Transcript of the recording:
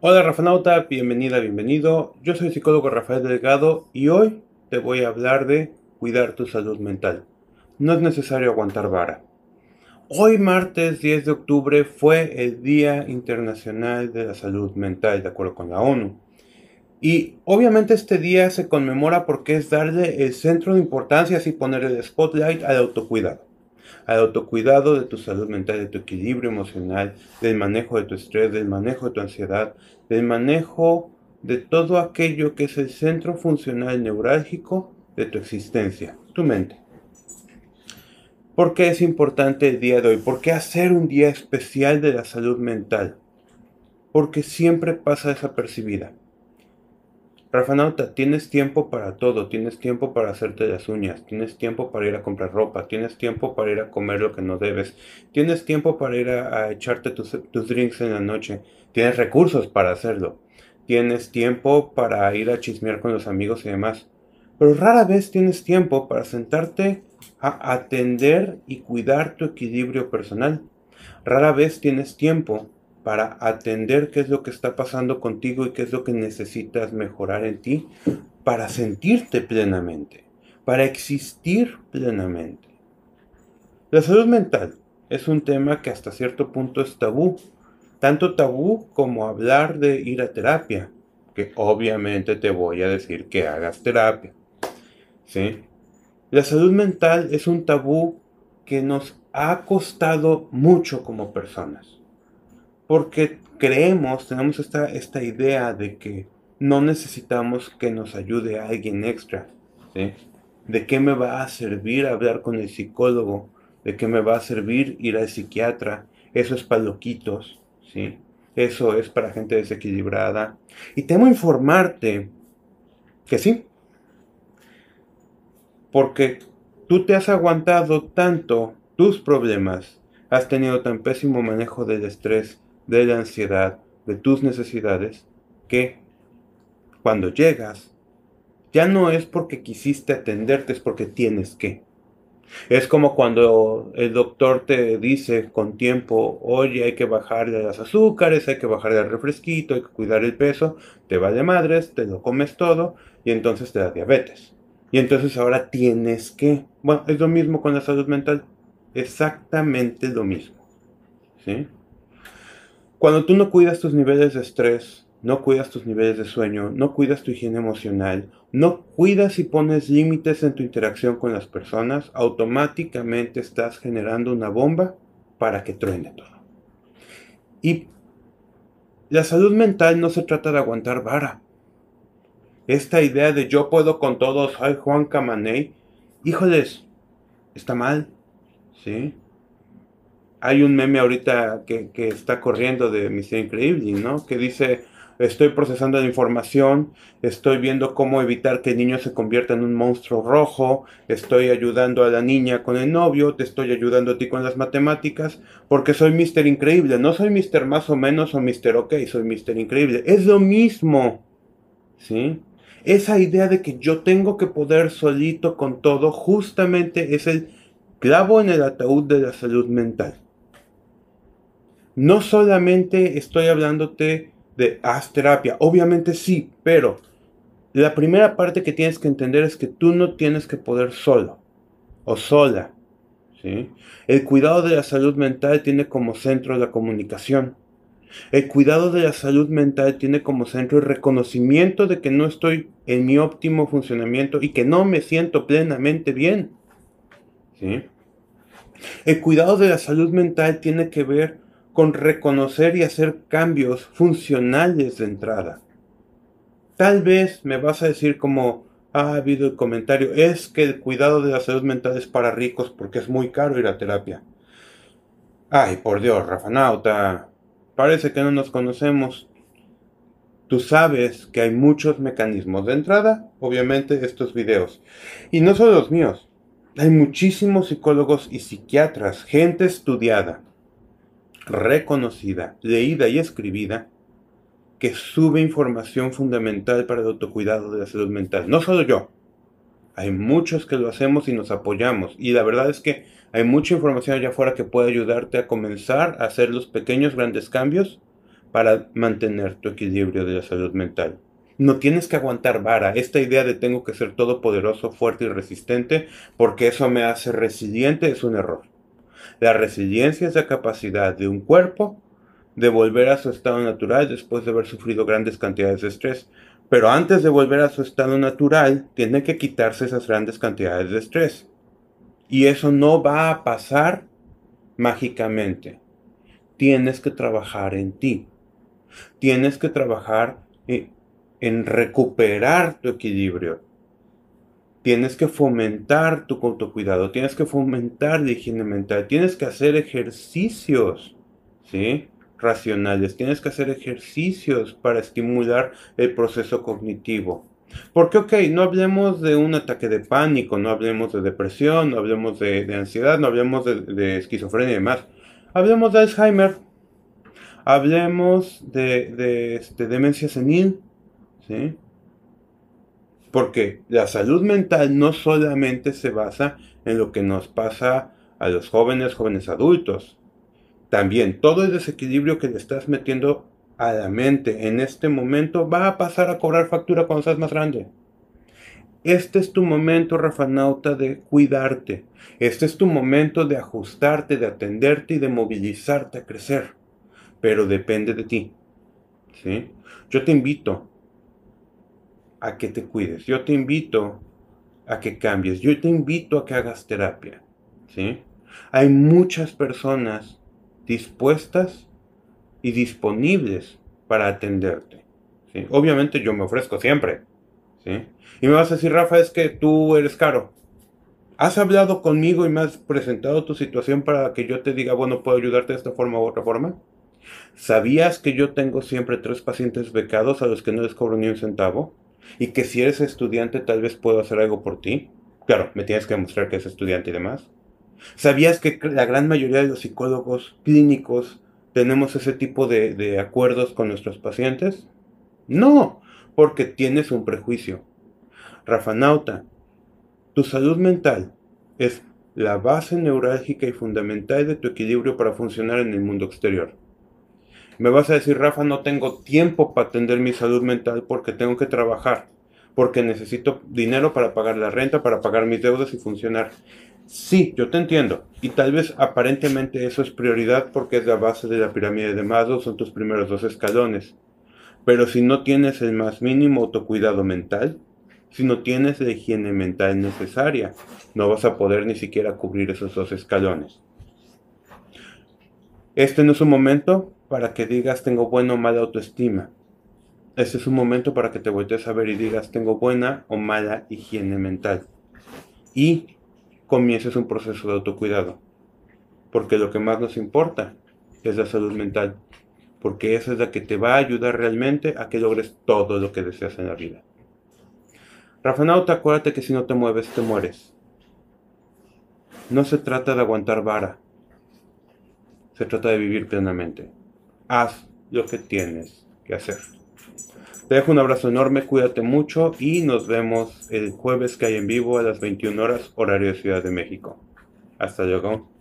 Hola Rafanauta, bienvenida, bienvenido. Yo soy el psicólogo Rafael Delgado y hoy te voy a hablar de cuidar tu salud mental. No es necesario aguantar vara. Hoy martes 10 de octubre fue el Día Internacional de la Salud Mental, de acuerdo con la ONU. Y obviamente este día se conmemora porque es darle el centro de importancia y poner el spotlight al autocuidado al autocuidado de tu salud mental, de tu equilibrio emocional, del manejo de tu estrés, del manejo de tu ansiedad, del manejo de todo aquello que es el centro funcional neurálgico de tu existencia, tu mente. ¿Por qué es importante el día de hoy? ¿Por qué hacer un día especial de la salud mental? Porque siempre pasa desapercibida. Rafa Nauta, tienes tiempo para todo, tienes tiempo para hacerte las uñas, tienes tiempo para ir a comprar ropa, tienes tiempo para ir a comer lo que no debes, tienes tiempo para ir a, echarte tus, tus drinks en la noche, tienes recursos para hacerlo, tienes tiempo para ir a chismear con los amigos y demás, pero rara vez tienes tiempo para sentarte a atender y cuidar tu equilibrio personal, rara vez tienes tiempo para atender qué es lo que está pasando contigo y qué es lo que necesitas mejorar en ti para sentirte plenamente, para existir plenamente. La salud mental es un tema que hasta cierto punto es tabú, tanto tabú como hablar de ir a terapia, que obviamente te voy a decir que hagas terapia. ¿Sí? La salud mental es un tabú que nos ha costado mucho como personas porque creemos, tenemos esta, esta idea de que no necesitamos que nos ayude alguien extra. ¿De qué me va a servir hablar con el psicólogo? ¿De qué me va a servir ir al psiquiatra? Eso es para loquitos, ¿sí? Eso es para gente desequilibrada. Y temo informarte que sí. Porque tú te has aguantado tanto tus problemas, has tenido tan pésimo manejo del estrés, de la ansiedad, de tus necesidades, que cuando llegas, ya no es porque quisiste atenderte, es porque tienes que. Es como cuando el doctor te dice con tiempo, oye, hay que bajar de las azúcares, hay que bajar del refresquito, hay que cuidar el peso, te va de madres, te lo comes todo y entonces te da diabetes. Y entonces ahora tienes que. Bueno, es lo mismo con la salud mental. Exactamente lo mismo. ¿Sí? Cuando tú no cuidas tus niveles de estrés, no cuidas tus niveles de sueño, no cuidas tu higiene emocional, no cuidas y pones límites en tu interacción con las personas, automáticamente estás generando una bomba para que truene todo. Y la salud mental no se trata de aguantar vara. Esta idea de yo puedo con todos, ay Juan Camaney, híjoles, está mal, ¿sí? hay un meme ahorita que, está corriendo de Mr. Increíble, ¿no? Que dice, estoy procesando la información, estoy viendo cómo evitar que el niño se convierta en un monstruo rojo, estoy ayudando a la niña con el novio, te estoy ayudando a ti con las matemáticas, porque soy Mr. Increíble, no soy Mr. más o menos o Mr. OK, soy Mr. Increíble, es lo mismo, ¿sí? Esa idea de que yo tengo que poder solito con todo, justamente es el clavo en el ataúd de la salud mental no solamente estoy hablándote de haz terapia, obviamente sí, pero la primera parte que tienes que entender es que tú no tienes que poder solo o sola. ¿sí? El cuidado de la salud mental tiene como centro la comunicación. El cuidado de la salud mental tiene como centro el reconocimiento de que no estoy en mi óptimo funcionamiento y que no me siento plenamente bien. ¿sí? El cuidado de la salud mental tiene que ver con reconocer y hacer cambios funcionales de entrada. Tal vez me vas a decir como ah, ha habido el comentario, es que el cuidado de la salud mental es para ricos porque es muy caro ir a terapia. Ay, por Dios, Rafa Nauta, parece que no nos conocemos. Tú sabes que hay muchos mecanismos de entrada, obviamente estos videos. Y no solo los míos. Hay muchísimos psicólogos y psiquiatras, gente estudiada, reconocida, leída y escribida que sube información fundamental para el autocuidado de la salud mental. No solo yo, hay muchos que lo hacemos y nos apoyamos. Y la verdad es que hay mucha información allá afuera que puede ayudarte a comenzar a hacer los pequeños grandes cambios para mantener tu equilibrio de la salud mental. No tienes que aguantar vara. Esta idea de tengo que ser todopoderoso, fuerte y resistente, porque eso me hace resiliente es un error. La resiliencia es la capacidad de un cuerpo de volver a su estado natural después de haber sufrido grandes cantidades de estrés. Pero antes de volver a su estado natural, tiene que quitarse esas grandes cantidades de estrés. Y eso no va a pasar mágicamente. Tienes que trabajar en ti. Tienes que trabajar eh, en recuperar tu equilibrio Tienes que fomentar tu autocuidado, tienes que fomentar la higiene mental, tienes que hacer ejercicios, ¿sí? Racionales, tienes que hacer ejercicios para estimular el proceso cognitivo. Porque, ok, no hablemos de un ataque de pánico, no hablemos de depresión, no hablemos de, ansiedad, no hablemos de, esquizofrenia y demás. Hablemos de Alzheimer, hablemos de, este, demencia senil, ¿sí? Porque la salud mental no solamente se basa en lo que nos pasa a los jóvenes, jóvenes adultos. También todo el desequilibrio que le estás metiendo a la mente en este momento va a pasar a cobrar factura cuando seas más grande. Este es tu momento, Rafa Nauta, de cuidarte. Este es tu momento de ajustarte, de atenderte y de movilizarte a crecer. Pero depende de ti. ¿sí? Yo te invito a que te cuides, yo te invito a que cambies, yo te invito a que hagas terapia. ¿sí? Hay muchas personas dispuestas y disponibles para atenderte. ¿sí? Obviamente yo me ofrezco siempre. ¿sí? Y me vas a decir, Rafa, es que tú eres caro. Has hablado conmigo y me has presentado tu situación para que yo te diga, bueno, puedo ayudarte de esta forma u otra forma. ¿Sabías que yo tengo siempre tres pacientes becados a los que no les cobro ni un centavo? Y que si eres estudiante tal vez puedo hacer algo por ti. Claro, me tienes que demostrar que eres estudiante y demás. ¿Sabías que la gran mayoría de los psicólogos clínicos tenemos ese tipo de, de acuerdos con nuestros pacientes? No, porque tienes un prejuicio. Rafa Nauta, tu salud mental es la base neurálgica y fundamental de tu equilibrio para funcionar en el mundo exterior. Me vas a decir, Rafa, no tengo tiempo para atender mi salud mental porque tengo que trabajar, porque necesito dinero para pagar la renta, para pagar mis deudas y funcionar. Sí, yo te entiendo. Y tal vez aparentemente eso es prioridad porque es la base de la pirámide de Maslow, son tus primeros dos escalones. Pero si no tienes el más mínimo autocuidado mental, si no tienes la higiene mental necesaria, no vas a poder ni siquiera cubrir esos dos escalones. Este no es un momento para que digas tengo buena o mala autoestima. Ese es un momento para que te voltees a ver y digas tengo buena o mala higiene mental. Y comiences un proceso de autocuidado. Porque lo que más nos importa es la salud mental. Porque esa es la que te va a ayudar realmente a que logres todo lo que deseas en la vida. Rafa Nauta, acuérdate que si no te mueves, te mueres. No se trata de aguantar vara. Se trata de vivir plenamente haz lo que tienes que hacer. Te dejo un abrazo enorme, cuídate mucho y nos vemos el jueves que hay en vivo a las 21 horas, horario de Ciudad de México. Hasta luego.